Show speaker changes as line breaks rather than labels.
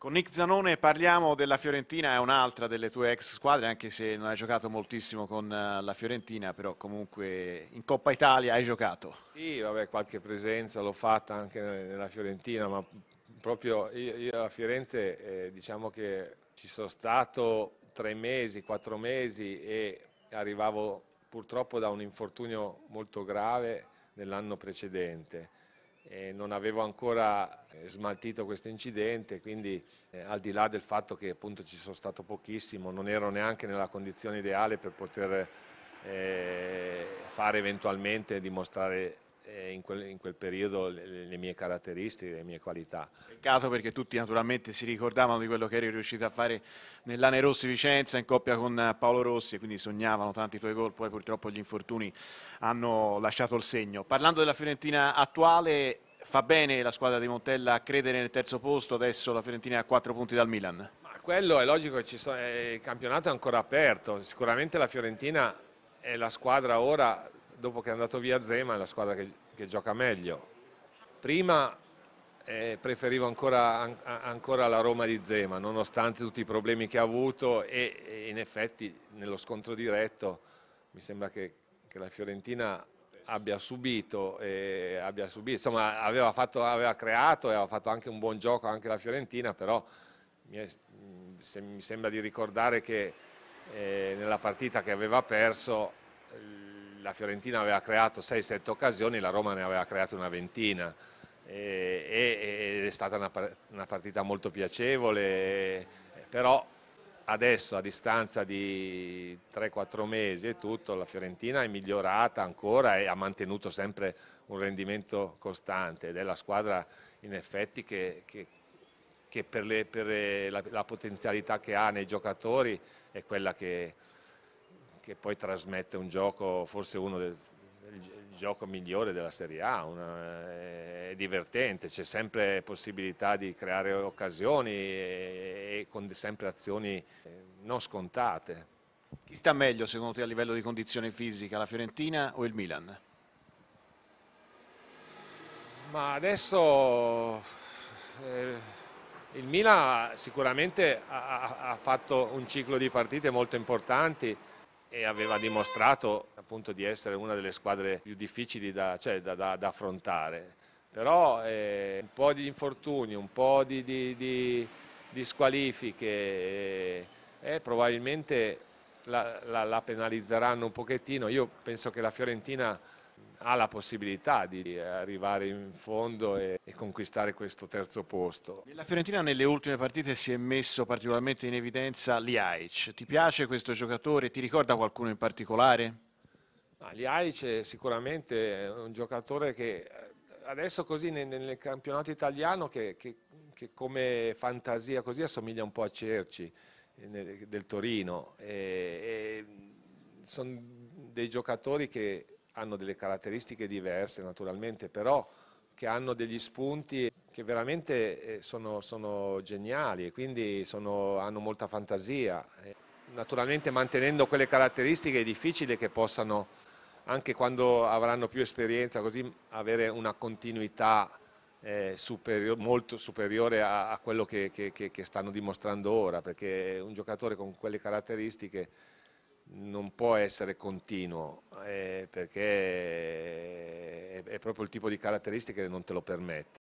Con Nick Zanone parliamo della Fiorentina, è un'altra delle tue ex squadre, anche se non hai giocato moltissimo con eh, la Fiorentina, però comunque in Coppa Italia hai giocato.
Sì, vabbè, qualche presenza l'ho fatta anche nella Fiorentina, ma proprio io, io a Firenze eh, diciamo che ci sono stato tre mesi, quattro mesi e arrivavo purtroppo da un infortunio molto grave nell'anno precedente eh, non avevo ancora eh, smaltito questo incidente, quindi eh, al di là del fatto che appunto ci sono stato pochissimo, non ero neanche nella condizione ideale per poter eh, fare eventualmente dimostrare in quel, in quel, periodo le, le, mie caratteristiche, le mie qualità. Peccato perché tutti
naturalmente si ricordavano di quello che eri riuscito a fare nell'Ane Rossi Vicenza in coppia con eh, Paolo Rossi e quindi sognavano tanti tuoi gol, poi purtroppo gli infortuni hanno lasciato il segno. Parlando della Fiorentina attuale, fa bene la squadra di Montella a credere nel terzo posto, adesso la Fiorentina è a 4 punti dal Milan?
quello è logico, eh, il campionato è ancora aperto, sicuramente la Fiorentina è la squadra ora dopo che è andato via Zema è la squadra che, che gioca meglio. Prima eh, preferivo ancora, an, ancora, la Roma di Zema, nonostante tutti i problemi che ha avuto e, e in effetti nello scontro diretto mi sembra che, che la Fiorentina abbia subito, eh, abbia subito insomma aveva, fatto, aveva, creato e aveva fatto anche un buon gioco anche la Fiorentina, però mi, è, se, mi sembra di ricordare che eh, nella partita che aveva perso la Fiorentina aveva creato 6-7 occasioni, la Roma ne aveva creato una ventina ed è stata una, una partita molto piacevole, però adesso a distanza di 3-4 mesi e tutto la Fiorentina è migliorata ancora e ha mantenuto sempre un rendimento costante ed è la squadra in effetti che, che, che per, le, per la, la, potenzialità che ha nei giocatori è quella che, che poi trasmette un gioco, forse uno del il gioco migliore della Serie A, una, è divertente, c'è sempre possibilità di creare occasioni e, e con sempre azioni eh, non scontate. Chi
sta meglio secondo te a livello di condizione fisica, la Fiorentina o il Milan?
Ma adesso eh, il Milan sicuramente ha, ha fatto un ciclo di partite molto importanti, e aveva dimostrato appunto di essere una delle squadre più difficili da, cioè, da, da, da affrontare. Però eh, un po' di infortuni, un po' di, di, di, di squalifiche, eh, eh, probabilmente la, la, la penalizzeranno un pochettino. Io penso che la Fiorentina ha la possibilità di eh, arrivare in fondo e, e, conquistare questo terzo posto. La Fiorentina nelle
ultime partite si è messo particolarmente in evidenza Liaic. Ti piace questo giocatore? Ti ricorda qualcuno in particolare?
Ah, Liaic è sicuramente un giocatore che eh, adesso così nel, nel campionato italiano che, che, che, come fantasia così assomiglia un po' a Cerci eh, del Torino. E, e sono dei giocatori che hanno delle caratteristiche diverse naturalmente, però che hanno degli spunti che veramente eh, sono, sono geniali e quindi sono, hanno molta fantasia. Eh, naturalmente mantenendo quelle caratteristiche è difficile che possano, anche quando avranno più esperienza, così avere una continuità eh, superior, molto superiore a, a quello che, che, che stanno dimostrando ora, perché un giocatore con quelle caratteristiche non può essere continuo eh, perché è, è proprio il tipo di caratteristiche che non te lo permette.